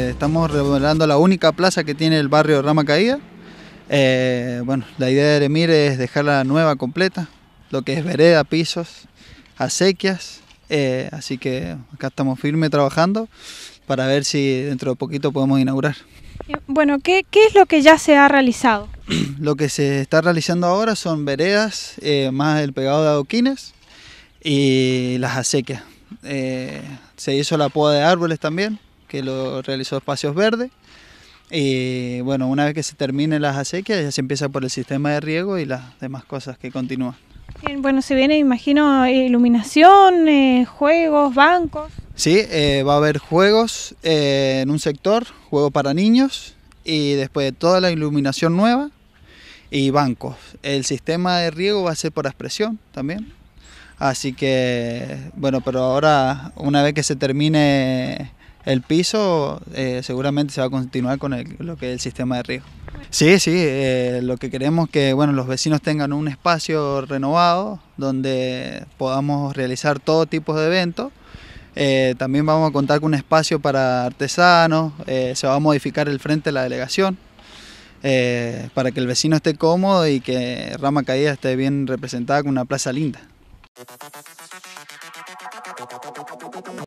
Eh, estamos remodelando la única plaza que tiene el barrio Rama Caída. Eh, bueno, la idea de Eremir es dejarla nueva, completa, lo que es vereda, pisos, acequias. Eh, así que acá estamos firme trabajando para ver si dentro de poquito podemos inaugurar. Bueno, ¿qué, es lo que ya se ha realizado? lo que se está realizando ahora son veredas, más el pegado de adoquines y las acequias. se hizo la poda de árboles también que lo realizó Espacios Verde... Y bueno, una vez que se terminen las acequias, ya se empieza por el sistema de riego y las demás cosas que continúan. bueno, se viene, imagino, iluminación, eh, juegos, bancos. Sí, eh, va a haber juegos eh, en un sector, juego para niños, y después de toda la iluminación nueva, y bancos. El sistema de riego va a ser por expresión también. Así que, bueno, pero ahora, una vez que se termine el piso eh, seguramente se va a continuar con lo que es el sistema de riego. Sí, sí, eh, lo que queremos es que bueno, los vecinos tengan un espacio renovado donde podamos realizar todo tipo de eventos. Eh, también vamos a contar con un espacio para artesanos, se va a modificar el frente de la delegación para que el vecino esté cómodo y que Rama Caída esté bien representada con una plaza linda.